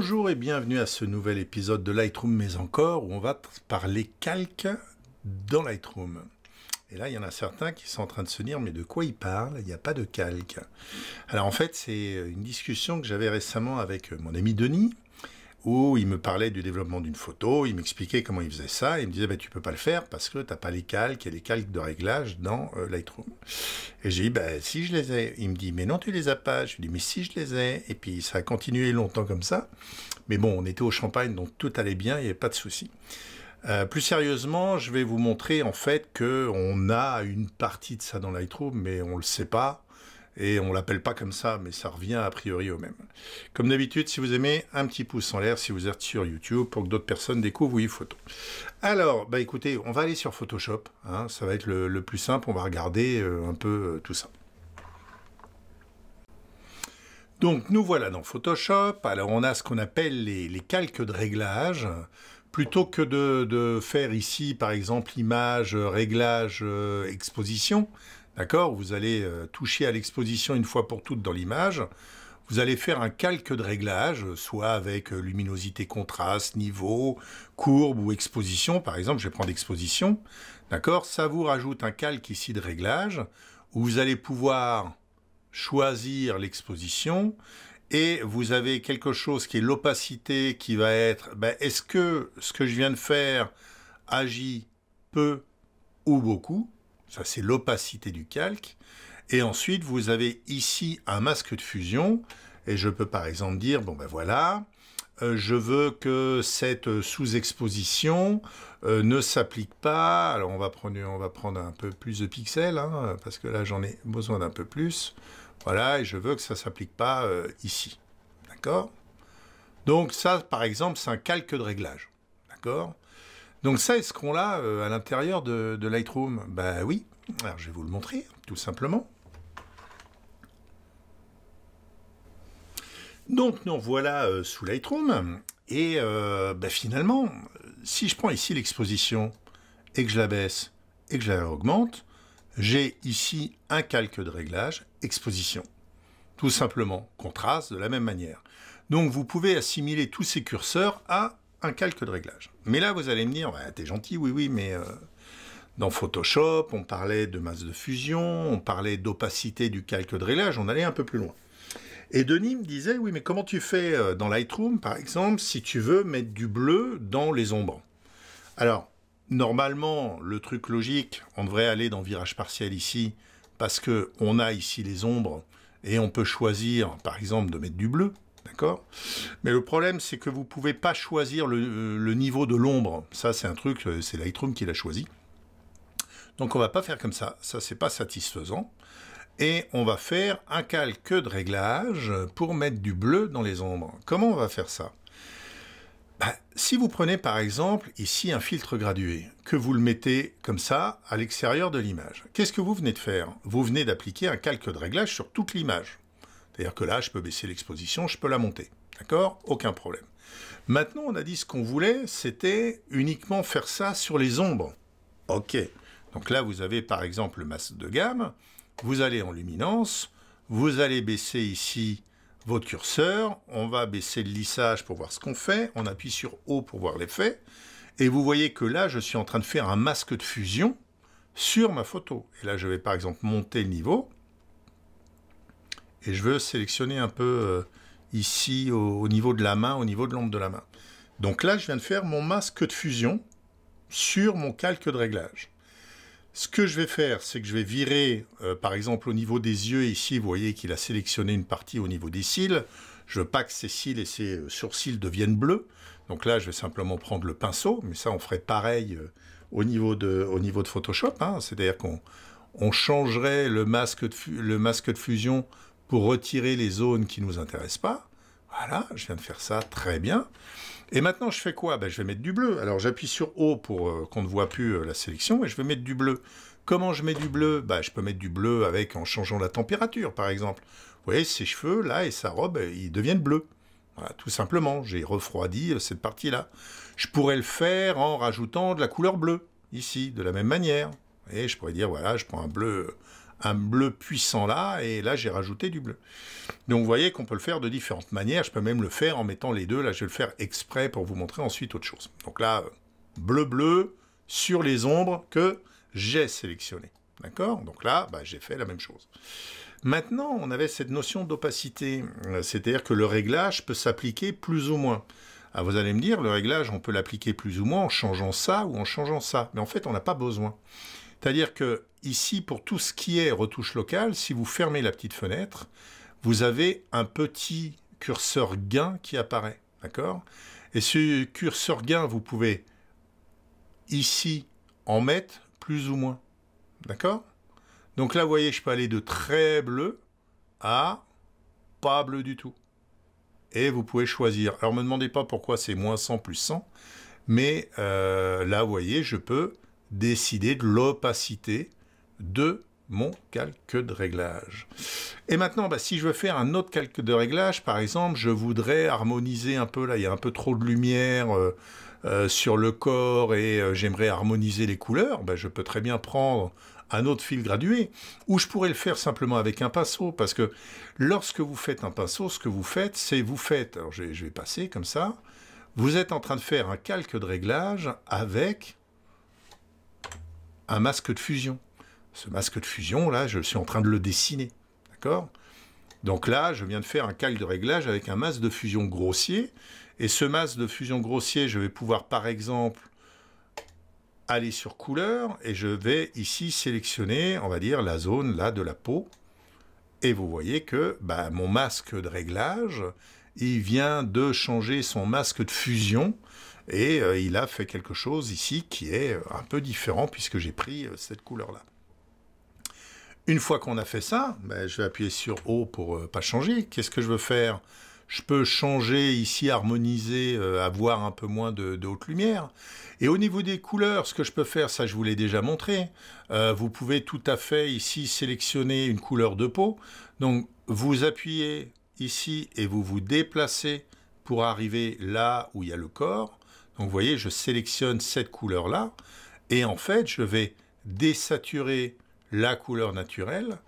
Bonjour et bienvenue à ce nouvel épisode de Lightroom mais encore où on va parler calque dans Lightroom. Et là, il y en a certains qui sont en train de se dire mais de quoi il parle Il n'y a pas de calque. Alors en fait, c'est une discussion que j'avais récemment avec mon ami Denis où il me parlait du développement d'une photo, il m'expliquait comment il faisait ça, il me disait bah, tu peux pas le faire parce que tu n'as pas les calques, il les calques de réglage dans euh, Lightroom. Et j'ai dit bah, si je les ai. Il me dit mais non tu ne les as pas. Je lui dis mais si je les ai. Et puis ça a continué longtemps comme ça. Mais bon on était au Champagne donc tout allait bien, il n'y avait pas de souci. Euh, plus sérieusement, je vais vous montrer en fait que on a une partie de ça dans Lightroom, mais on le sait pas et on l'appelle pas comme ça, mais ça revient a priori au même. Comme d'habitude, si vous aimez, un petit pouce en l'air si vous êtes sur YouTube pour que d'autres personnes découvrent oui photo. Alors, bah écoutez, on va aller sur Photoshop, hein, ça va être le, plus simple, on va regarder euh, un peu euh, tout ça. Donc nous voilà dans Photoshop, alors on a ce qu'on appelle les, calques de réglage. Plutôt que de, faire ici par exemple image, réglage, euh, exposition, D'accord Vous allez euh, toucher à l'exposition une fois pour toutes dans l'image. Vous allez faire un calque de réglage, soit avec euh, luminosité, contraste, niveau, courbe ou exposition. Par exemple, je vais prendre exposition. D'accord Ça vous rajoute un calque ici de réglage où vous allez pouvoir choisir l'exposition et vous avez quelque chose qui est l'opacité qui va être ben, est-ce que ce que je viens de faire agit peu ou beaucoup ça, c'est l'opacité du calque. Et ensuite, vous avez ici un masque de fusion. Et je peux par exemple dire, bon ben voilà, euh, je veux que cette sous-exposition euh, ne s'applique pas. Alors on va, prendre, on va prendre un peu plus de pixels, hein, parce que là j'en ai besoin d'un peu plus. Voilà, et je veux que ça ne s'applique pas euh, ici. D'accord Donc ça, par exemple, c'est un calque de réglage. D'accord donc ça, est-ce qu'on l'a euh, à l'intérieur de, Lightroom Bah oui, alors je vais vous le montrer, tout simplement. Donc nous voilà euh, sous Lightroom, et euh, bah, finalement, si je prends ici l'exposition, et que je la baisse, et que je la augmente, j'ai ici un calque de réglage, exposition. Tout simplement, contraste de la même manière. Donc vous pouvez assimiler tous ces curseurs à un calque de réglage. Mais là, vous allez me dire, bah, t'es gentil, oui, oui, mais euh, dans Photoshop, on parlait de masse de fusion, on parlait d'opacité du calque de réglage, on allait un peu plus loin. Et Denis me disait, oui, mais comment tu fais euh, dans Lightroom, par exemple, si tu veux mettre du bleu dans les ombres Alors, normalement, le truc logique, on devrait aller dans Virage partiel ici, parce que on a ici les ombres, et on peut choisir, par exemple, de mettre du bleu. D'accord Mais le problème, c'est que vous ne pouvez pas choisir euh, le, niveau de l'ombre. Ça, c'est un truc, euh, c'est Lightroom qui l'a choisi. Donc on ne va pas faire comme ça, ça ce n'est pas satisfaisant. Et on va faire un calque de réglage pour mettre du bleu dans les ombres. Comment on va faire ça bah, Si vous prenez par exemple ici un filtre gradué, que vous le mettez comme ça à l'extérieur de l'image, qu'est-ce que vous venez de faire Vous venez d'appliquer un calque de réglage sur toute l'image. C'est-à-dire que là, je peux baisser l'exposition, je peux la monter. D'accord Aucun problème. Maintenant, on a dit ce qu'on voulait, c'était uniquement faire ça sur les ombres. OK. Donc là, vous avez par exemple le masque de gamme, vous allez en luminance, vous allez baisser ici votre curseur, on va baisser le lissage pour voir ce qu'on fait, on appuie sur haut pour voir l'effet, et vous voyez que là, je suis en train de faire un masque de fusion sur ma photo. Et là, je vais par exemple monter le niveau, et je veux sélectionner un peu euh, ici au, niveau de la main, au niveau de l'ombre de la main. Donc là, je viens de faire mon masque de fusion sur mon calque de réglage. Ce que je vais faire, c'est que je vais virer, euh, par exemple, au niveau des yeux, ici, vous voyez qu'il a sélectionné une partie au niveau des cils. Je veux pas que ses cils et ses euh, sourcils deviennent bleus. Donc là, je vais simplement prendre le pinceau, mais ça, on ferait pareil au, niveau de, au niveau de Photoshop. Hein. C'est-à-dire qu'on changerait le masque, le masque de fusion pour retirer les zones qui ne nous intéressent pas. Voilà, je viens de faire ça, très bien. Et maintenant, je fais quoi ben, Je vais mettre du bleu. Alors, j'appuie sur haut pour euh, qu'on ne voit plus euh, la sélection, et je vais mettre du bleu. Comment je mets du bleu ben, Je peux mettre du bleu avec en changeant la température, par exemple. Vous voyez, ses cheveux, là, et sa robe, ben, ils deviennent bleus. tout simplement, j'ai refroidi euh, cette partie-là. Je pourrais le faire en rajoutant de la couleur bleue, ici, de la même manière. Et je pourrais dire, voilà, je prends un bleu un bleu puissant là, et là j'ai rajouté du bleu. Donc vous voyez qu'on peut le faire de différentes manières, je peux même le faire en mettant les deux, là je vais le faire exprès pour vous montrer ensuite autre chose. Donc là, bleu-bleu sur les ombres que j'ai sélectionné. D'accord Donc là, bah, j'ai fait la même chose. Maintenant, on avait cette notion d'opacité, euh, c'est-à-dire que le réglage peut s'appliquer plus ou moins. Ah, vous allez me dire, le réglage, on peut l'appliquer plus ou moins en changeant ça ou en changeant ça. Mais en fait, on n'a pas besoin. C'est-à-dire que ici, pour tout ce qui est retouche locale, si vous fermez la petite fenêtre, vous avez un petit curseur gain qui apparaît. D'accord Et ce curseur gain, vous pouvez ici en mettre plus ou moins. D'accord Donc là, vous voyez, je peux aller de très bleu à pas bleu du tout. Et vous pouvez choisir. Alors, ne me demandez pas pourquoi c'est moins 100 plus 100. Mais euh, là, vous voyez, je peux décider de l'opacité de mon calque de réglage. Et maintenant, bah, si je veux faire un autre calque de réglage, par exemple, je voudrais harmoniser un peu, là il y a un peu trop de lumière euh, euh, sur le corps et euh, j'aimerais harmoniser les couleurs, bah, je peux très bien prendre un autre fil gradué, ou je pourrais le faire simplement avec un pinceau, parce que lorsque vous faites un pinceau, ce que vous faites, c'est vous faites, alors je vais passer comme ça, vous êtes en train de faire un calque de réglage avec un masque de fusion. Ce masque de fusion, là, je suis en train de le dessiner. D'accord Donc là, je viens de faire un calque de réglage avec un masque de fusion grossier. Et ce masque de fusion grossier, je vais pouvoir, par exemple, aller sur couleur et je vais ici sélectionner, on va dire, la zone là de la peau. Et vous voyez que bah, mon masque de réglage, il vient de changer son masque de fusion et euh, il a fait quelque chose ici qui est euh, un peu différent puisque j'ai pris euh, cette couleur-là. Une fois qu'on a fait ça, ben, je vais appuyer sur O pour ne pas changer. Qu'est-ce que je veux faire Je peux changer ici, harmoniser, avoir un peu moins de, de, haute lumière. Et au niveau des couleurs, ce que je peux faire, ça je vous l'ai déjà montré. vous pouvez tout à fait ici sélectionner une couleur de peau. Donc vous appuyez ici et vous vous déplacez pour arriver là où il y a le corps. Donc vous voyez, je sélectionne cette couleur-là, et en fait, je vais désaturer la couleur naturelle,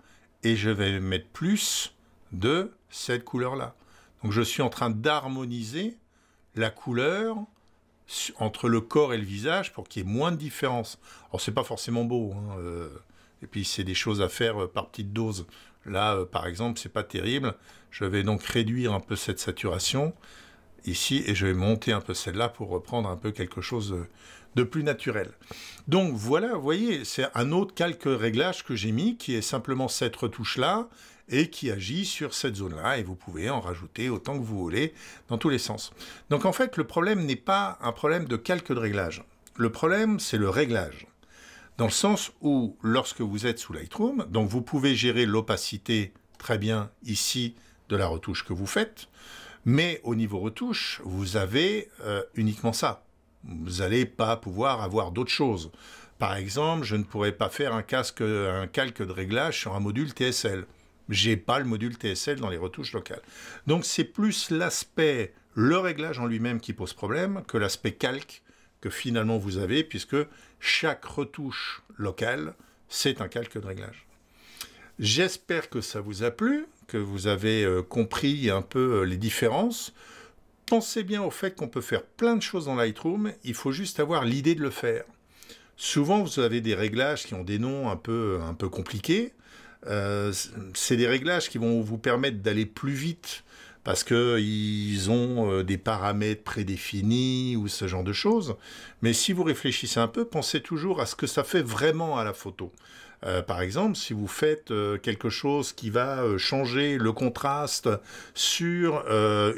et je vais mettre plus de cette couleur-là. Donc je suis en train d'harmoniser la couleur entre le corps et le visage pour qu'il y ait moins de différence. Alors n'est pas forcément beau, hein, euh, et puis c'est des choses à faire euh, par petite dose. Là, euh, par exemple, c'est pas terrible. Je vais donc réduire un peu cette saturation ici, et je vais monter un peu celle-là pour reprendre un peu quelque chose de plus naturel. Donc voilà, vous voyez, c'est un autre calque réglage que j'ai mis, qui est simplement cette retouche-là, et qui agit sur cette zone-là, et vous pouvez en rajouter autant que vous voulez, dans tous les sens. Donc en fait, le problème n'est pas un problème de calque de réglage. Le problème, c'est le réglage. Dans le sens où, lorsque vous êtes sous Lightroom, donc vous pouvez gérer l'opacité très bien ici de la retouche que vous faites, mais au niveau retouche, vous avez euh, uniquement ça. Vous n'allez pas pouvoir avoir d'autres choses. Par exemple, je ne pourrais pas faire un casque, un calque de réglage sur un module TSL. J'ai pas le module TSL dans les retouches locales. Donc c'est plus l'aspect, le réglage en lui-même qui pose problème que l'aspect calque que finalement vous avez, puisque chaque retouche locale, c'est un calque de réglage. J'espère que ça vous a plu que vous avez euh, compris un peu euh, les différences. Pensez bien au fait qu'on peut faire plein de choses dans Lightroom, il faut juste avoir l'idée de le faire. Souvent, vous avez des réglages qui ont des noms un peu, un peu compliqués. Euh, c'est des réglages qui vont vous permettre d'aller plus vite parce qu'ils ont des paramètres prédéfinis ou ce genre de choses. Mais si vous réfléchissez un peu, pensez toujours à ce que ça fait vraiment à la photo. Euh, par exemple, si vous faites euh, quelque chose qui va euh, changer le contraste sur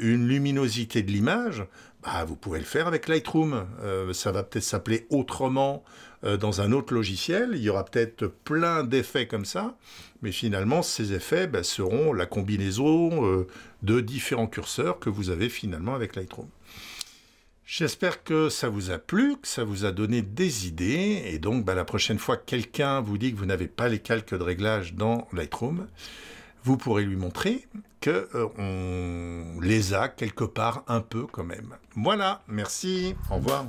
une luminosité de l'image, bah, vous pouvez le faire avec Lightroom. ça va peut-être s'appeler autrement dans un autre logiciel. Il y aura peut-être plein d'effets comme ça, mais finalement, ces effets bah, seront la combinaison de différents curseurs que vous avez finalement avec Lightroom. J'espère que ça vous a plu, que ça vous a donné des idées. Et donc, bah, la prochaine fois que quelqu'un vous dit que vous n'avez pas les calques de réglage dans Lightroom, vous pourrez lui montrer qu'on euh, les a quelque part un peu quand même. Voilà, merci, au revoir.